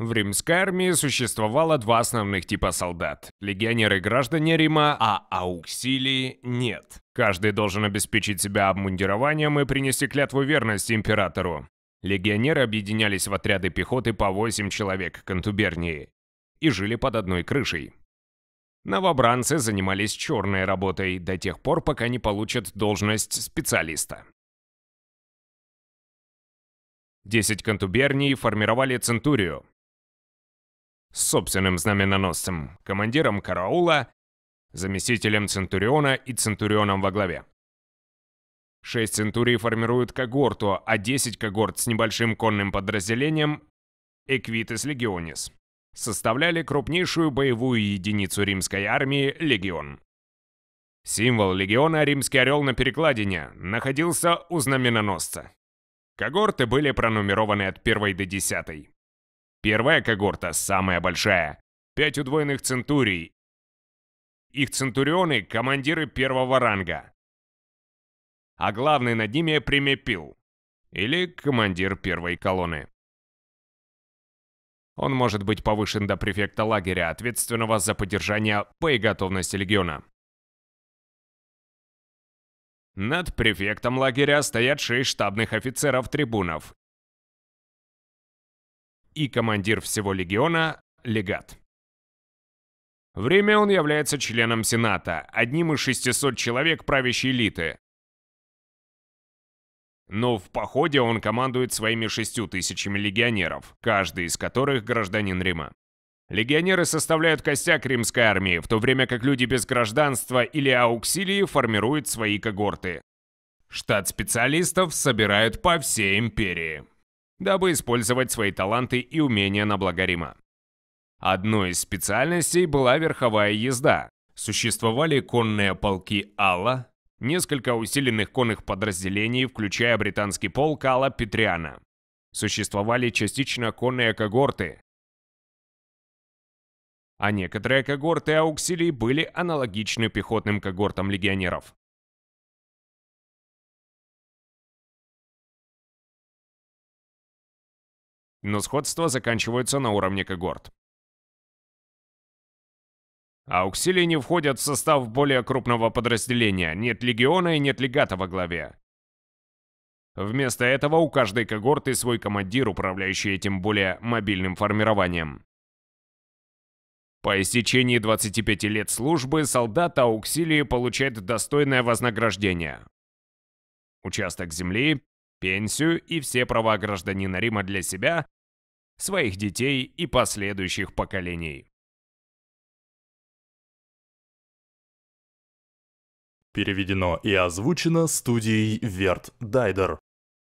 В римской армии существовало два основных типа солдат. Легионеры-граждане Рима, а ауксилии нет. Каждый должен обеспечить себя обмундированием и принести клятву верности императору. Легионеры объединялись в отряды пехоты по 8 человек контубернии и жили под одной крышей. Новобранцы занимались черной работой до тех пор, пока не получат должность специалиста. Десять контуберний формировали центурию, с собственным знаменоносцем, командиром караула, заместителем Центуриона и Центурионом во главе. Шесть Центурий формируют когорту, а десять когорт с небольшим конным подразделением Equites Legionis составляли крупнейшую боевую единицу римской армии «Легион». Символ легиона «Римский орел» на перекладине находился у знаменоносца. Когорты были пронумерованы от 1 до 10. Первая когорта самая большая. Пять удвоенных центурий. Их центурионы – командиры первого ранга. А главный над ними – премепил, или командир первой колонны. Он может быть повышен до префекта лагеря, ответственного за поддержание боеготовности легиона. Над префектом лагеря стоят шесть штабных офицеров-трибунов и командир всего легиона легат. Время он является членом Сената, одним из 600 человек правящей элиты. Но в походе он командует своими шестью тысячами легионеров, каждый из которых гражданин Рима. Легионеры составляют костяк римской армии, в то время как люди без гражданства или ауксилии формируют свои когорты. Штат специалистов собирают по всей империи дабы использовать свои таланты и умения на благо Рима. Одной из специальностей была верховая езда. Существовали конные полки Алла, несколько усиленных конных подразделений, включая британский полк Алла Петриана. Существовали частично конные когорты, а некоторые когорты ауксилий были аналогичны пехотным когортам легионеров. но сходства заканчиваются на уровне когорт. Ауксилии не входят в состав более крупного подразделения, нет легиона и нет легата во главе. Вместо этого у каждой когорты свой командир, управляющий этим более мобильным формированием. По истечении 25 лет службы солдат ауксилии получает достойное вознаграждение. Участок земли, пенсию и все права гражданина Рима для себя, своих детей и последующих поколений. Переведено и озвучено студией Верт Дайдер.